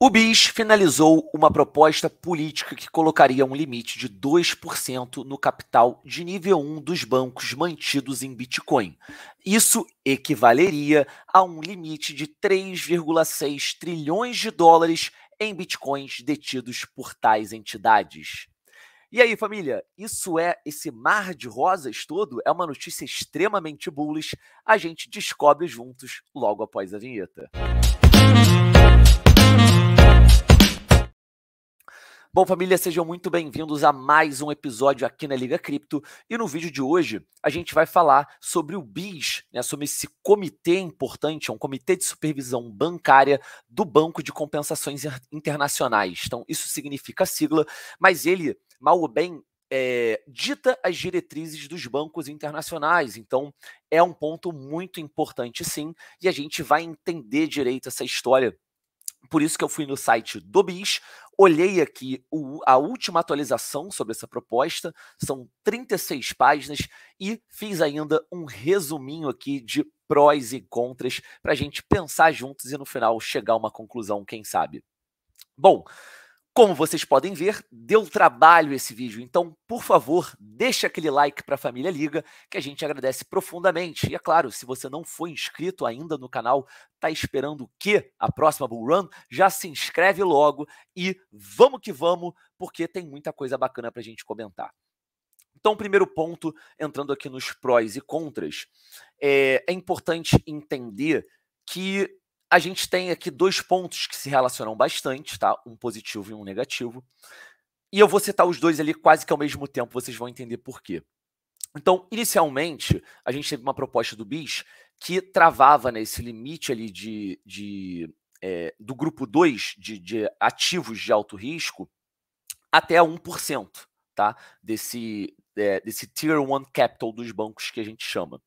O BIS finalizou uma proposta política que colocaria um limite de 2% no capital de nível 1 dos bancos mantidos em Bitcoin. Isso equivaleria a um limite de 3,6 trilhões de dólares em bitcoins detidos por tais entidades. E aí, família, isso é esse mar de rosas todo? É uma notícia extremamente bullish. A gente descobre juntos logo após a vinheta. Música Bom, família, sejam muito bem-vindos a mais um episódio aqui na Liga Cripto. E no vídeo de hoje, a gente vai falar sobre o BIS, né, sobre esse comitê importante, é um comitê de supervisão bancária do Banco de Compensações Internacionais. Então, isso significa sigla, mas ele, mal ou bem, é, dita as diretrizes dos bancos internacionais. Então, é um ponto muito importante, sim, e a gente vai entender direito essa história por isso que eu fui no site do BIS, olhei aqui o, a última atualização sobre essa proposta, são 36 páginas, e fiz ainda um resuminho aqui de prós e contras para a gente pensar juntos e no final chegar a uma conclusão, quem sabe. Bom, como vocês podem ver, deu trabalho esse vídeo, então, por favor, deixa aquele like para a família Liga, que a gente agradece profundamente. E é claro, se você não foi inscrito ainda no canal, tá esperando o quê? A próxima Bull Run? Já se inscreve logo e vamos que vamos, porque tem muita coisa bacana para a gente comentar. Então, primeiro ponto, entrando aqui nos prós e contras, é, é importante entender que a gente tem aqui dois pontos que se relacionam bastante, tá? Um positivo e um negativo. E eu vou citar os dois ali quase que ao mesmo tempo, vocês vão entender por quê. Então, inicialmente, a gente teve uma proposta do BIS que travava nesse né, limite ali de, de é, do grupo 2 de, de ativos de alto risco até 1%, tá? Desse, é, desse Tier 1 Capital dos bancos que a gente chama.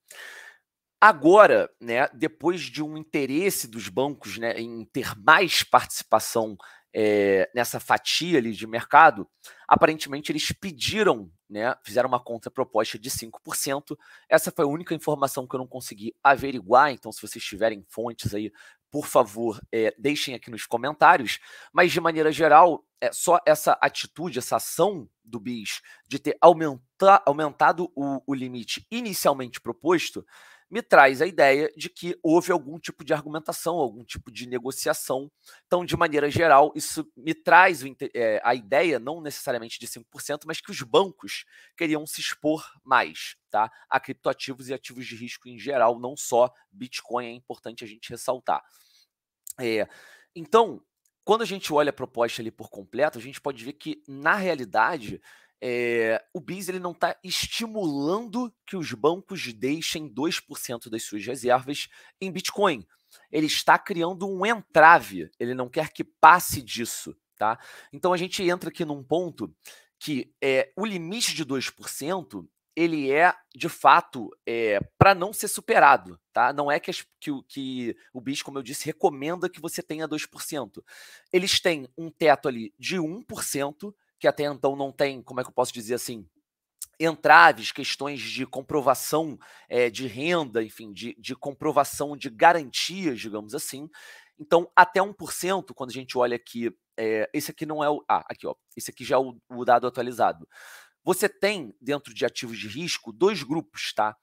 Agora, né, depois de um interesse dos bancos né, em ter mais participação é, nessa fatia ali de mercado, aparentemente eles pediram, né, fizeram uma contraproposta de 5%. Essa foi a única informação que eu não consegui averiguar, então se vocês tiverem fontes aí, por favor, é, deixem aqui nos comentários. Mas de maneira geral, é, só essa atitude, essa ação do BIS de ter aumenta, aumentado o, o limite inicialmente proposto me traz a ideia de que houve algum tipo de argumentação, algum tipo de negociação. Então, de maneira geral, isso me traz é, a ideia, não necessariamente de 5%, mas que os bancos queriam se expor mais tá? a criptoativos e ativos de risco em geral, não só Bitcoin, é importante a gente ressaltar. É, então, quando a gente olha a proposta ali por completo, a gente pode ver que, na realidade, é, o BIS ele não está estimulando que os bancos deixem 2% das suas reservas em Bitcoin. Ele está criando um entrave, ele não quer que passe disso. Tá? Então a gente entra aqui num ponto que é, o limite de 2% ele é, de fato, é, eh, para não ser superado. Tá? Não é que, as, que, que o BIS, como eu disse, recomenda que você tenha 2%. Eles têm um teto ali de 1%, que até então não tem, como é que eu posso dizer assim, entraves, questões de comprovação é, de renda, enfim, de, de comprovação de garantias, digamos assim. Então, até 1%, quando a gente olha aqui, é, esse aqui não é o. Ah, aqui, ó. Esse aqui já é o, o dado atualizado. Você tem, dentro de ativos de risco, dois grupos, tá?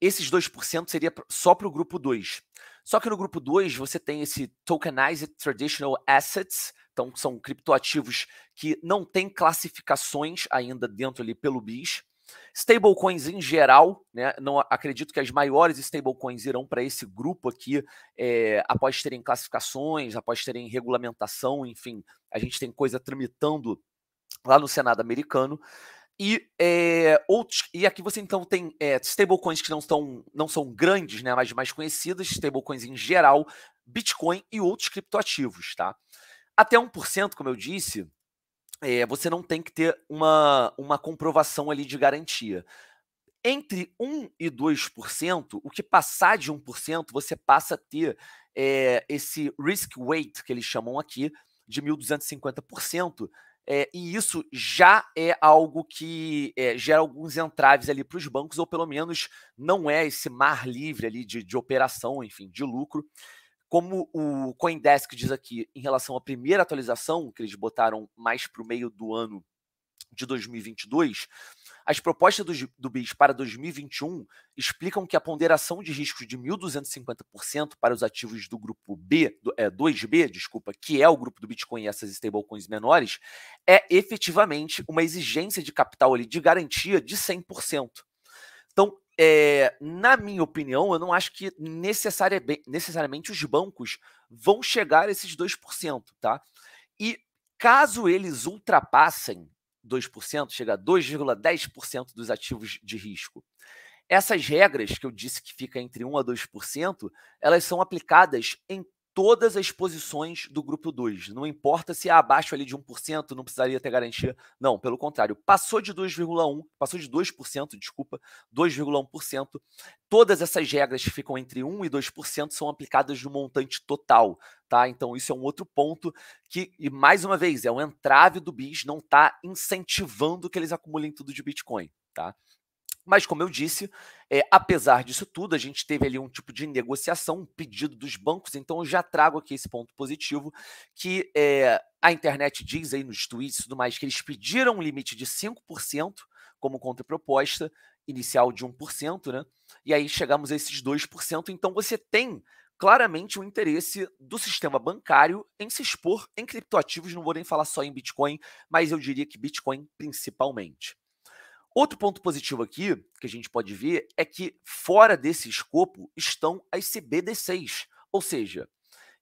Esses 2% seria só para o grupo 2. Só que no grupo 2 você tem esse Tokenized Traditional Assets, então, são criptoativos que não têm classificações ainda dentro ali pelo BIS. Stablecoins em geral, né? Não acredito que as maiores stablecoins irão para esse grupo aqui é, após terem classificações, após terem regulamentação, enfim, a gente tem coisa tramitando lá no Senado americano. E, é, outros, e aqui você então tem é, stablecoins que não, estão, não são grandes, né, mas mais conhecidas, stablecoins em geral, Bitcoin e outros criptoativos, tá? Até 1%, como eu disse, é, você não tem que ter uma, uma comprovação ali de garantia. Entre 1% e 2%, o que passar de 1%, você passa a ter é, esse risk weight, que eles chamam aqui, de 1.250%, é, eh, e isso já é algo que é, gera alguns entraves ali para os bancos, ou pelo menos não é esse mar livre ali de, de operação, enfim, de lucro, como o Coindesk diz aqui, em relação à primeira atualização, que eles botaram mais para o meio do ano de 2022, as propostas do, do BIS para 2021 explicam que a ponderação de riscos de 1.250% para os ativos do grupo B, do, é, 2B, desculpa, que é o grupo do Bitcoin e essas stablecoins menores, é efetivamente uma exigência de capital ali de garantia de 100%. Então, é, na minha opinião, eu não acho que necessariamente os bancos vão chegar a esses 2%, tá? E caso eles ultrapassem 2%, chega a 2,10% dos ativos de risco. Essas regras que eu disse que fica entre 1 a 2%, elas são aplicadas em todas as posições do grupo 2. Não importa se é abaixo ali de 1%, não precisaria ter garantia. Não, pelo contrário, passou de 2,1%, passou de 2%, desculpa, 2,1%. Todas essas regras que ficam entre 1% e 2% são aplicadas no montante total, tá? Então isso é um outro ponto que, e mais uma vez, é um entrave do BIS, não está incentivando que eles acumulem tudo de Bitcoin, tá? Mas, como eu disse, é, apesar disso tudo, a gente teve ali um tipo de negociação, um pedido dos bancos, então eu já trago aqui esse ponto positivo, que é, a internet diz aí nos tweets e tudo mais que eles pediram um limite de 5% como contraproposta, inicial de 1%, né? E aí chegamos a esses 2%, então você tem claramente o interesse do sistema bancário em se expor em criptoativos, não vou nem falar só em Bitcoin, mas eu diria que Bitcoin principalmente. Outro ponto positivo aqui que a gente pode ver é que fora desse escopo estão as CBD6, ou seja,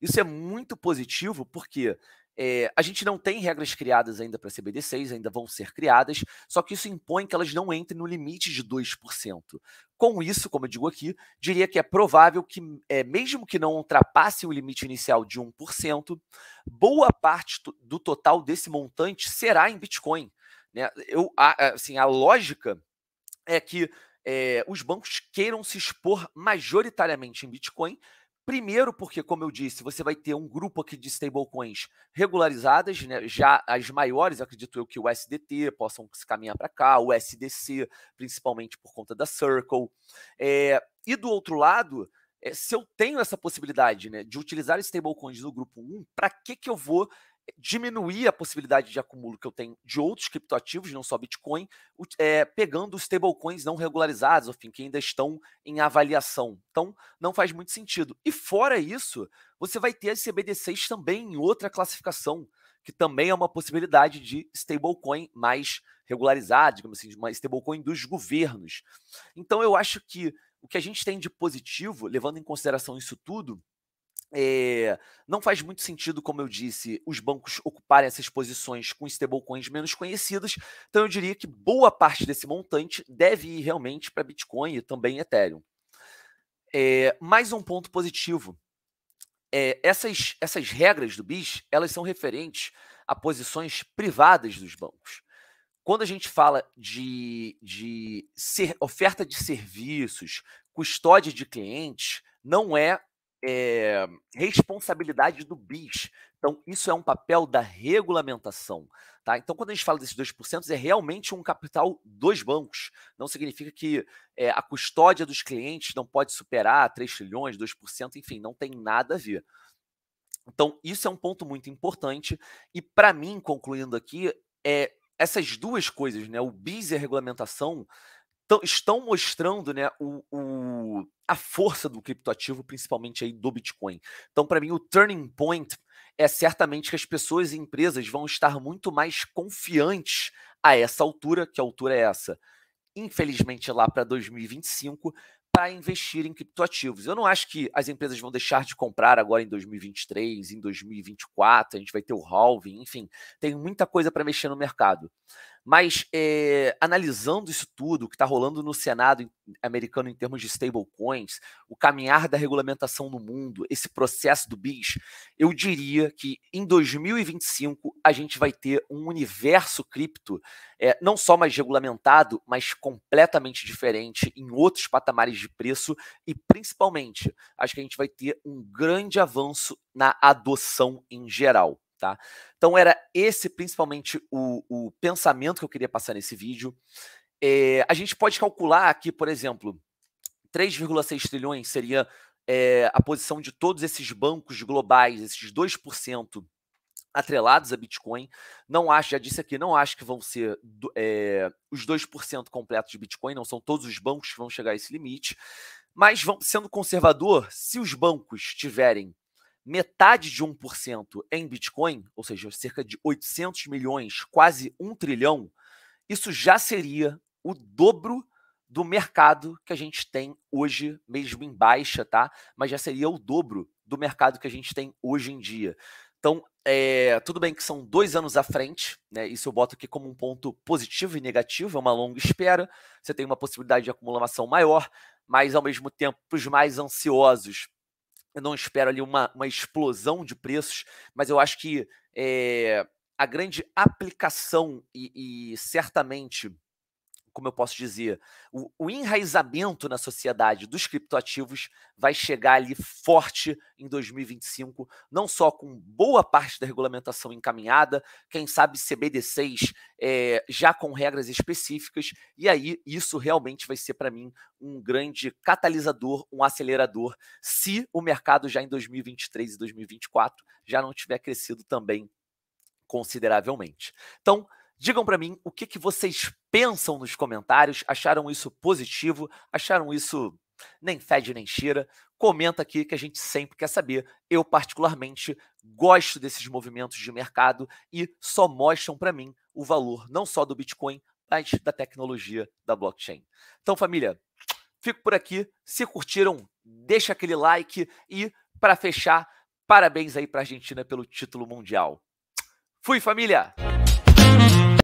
isso é muito positivo porque é, a gente não tem regras criadas ainda para CBD6, ainda vão ser criadas, só que isso impõe que elas não entrem no limite de 2%. Com isso, como eu digo aqui, diria que é provável que, é, mesmo que não ultrapasse o limite inicial de 1%, boa parte do total desse montante será em Bitcoin. Né? Eu, a, assim, a lógica é que é, os bancos queiram se expor majoritariamente em Bitcoin. Primeiro, porque, como eu disse, você vai ter um grupo aqui de stablecoins regularizadas, né? já as maiores, acredito eu, que o SDT possam se caminhar para cá, o SDC, principalmente por conta da Circle. É, e do outro lado, é, se eu tenho essa possibilidade né, de utilizar stablecoins no grupo 1, para que, que eu vou diminuir a possibilidade de acúmulo que eu tenho de outros criptoativos, não só Bitcoin, é, pegando stablecoins não regularizados, enfim, que ainda estão em avaliação. Então, não faz muito sentido. E fora isso, você vai ter as CBDCs também em outra classificação, que também é uma possibilidade de stablecoin mais regularizado, digamos assim, de uma stablecoin dos governos. Então, eu acho que o que a gente tem de positivo, levando em consideração isso tudo, é, não faz muito sentido, como eu disse, os bancos ocuparem essas posições com stablecoins menos conhecidas. Então, eu diria que boa parte desse montante deve ir realmente para Bitcoin e também Ethereum. É, mais um ponto positivo. É, essas, essas regras do BIS, elas são referentes a posições privadas dos bancos. Quando a gente fala de, de ser, oferta de serviços, custódia de clientes, não é é, responsabilidade do BIS. Então, isso é um papel da regulamentação. Tá? Então, quando a gente fala desses 2%, é realmente um capital dos bancos. Não significa que é, a custódia dos clientes não pode superar 3 trilhões, 2%, enfim, não tem nada a ver. Então, isso é um ponto muito importante. E, para mim, concluindo aqui, é, essas duas coisas, né, o BIS e a regulamentação, estão mostrando né, o, o a força do criptoativo, principalmente aí do Bitcoin. Então, para mim, o turning point é certamente que as pessoas e empresas vão estar muito mais confiantes a essa altura, que altura é essa? Infelizmente, lá para 2025, para investir em criptoativos. Eu não acho que as empresas vão deixar de comprar agora em 2023, em 2024, a gente vai ter o halving, enfim, tem muita coisa para mexer no mercado. Mas é, analisando isso tudo, o que está rolando no Senado americano em termos de stablecoins, o caminhar da regulamentação no mundo, esse processo do BIS, eu diria que em 2025 a gente vai ter um universo cripto é, não só mais regulamentado, mas completamente diferente em outros patamares de preço e principalmente acho que a gente vai ter um grande avanço na adoção em geral tá? Então era esse principalmente o, o pensamento que eu queria passar nesse vídeo. É, a gente pode calcular aqui, por exemplo, 3,6 trilhões seria é, a posição de todos esses bancos globais, esses 2% atrelados a Bitcoin. Não acho, já disse aqui, não acho que vão ser é, os 2% completos de Bitcoin, não são todos os bancos que vão chegar a esse limite. Mas vão, sendo conservador, se os bancos tiverem metade de 1% em Bitcoin, ou seja, cerca de 800 milhões, quase um trilhão, isso já seria o dobro do mercado que a gente tem hoje, mesmo em baixa, tá? Mas já seria o dobro do mercado que a gente tem hoje em dia. Então, é, tudo bem que são dois anos à frente, né? Isso eu boto aqui como um ponto positivo e negativo, é uma longa espera, você tem uma possibilidade de acumulação maior, mas ao mesmo tempo, para os mais ansiosos, eu não espero ali uma, uma explosão de preços, mas eu acho que é, a grande aplicação e, e certamente como eu posso dizer, o, o enraizamento na sociedade dos criptoativos vai chegar ali forte em 2025, não só com boa parte da regulamentação encaminhada, quem sabe CBD6 é, eh, já com regras específicas, e aí isso realmente vai ser para mim um grande catalisador, um acelerador, se o mercado já em 2023 e 2024 já não tiver crescido também consideravelmente. Então, Digam para mim o que, que vocês pensam nos comentários. Acharam isso positivo? Acharam isso nem fede nem cheira? Comenta aqui que a gente sempre quer saber. Eu particularmente gosto desses movimentos de mercado e só mostram para mim o valor não só do Bitcoin, mas da tecnologia da blockchain. Então, família, fico por aqui. Se curtiram, deixa aquele like e para fechar, parabéns aí para a Argentina pelo título mundial. Fui, família!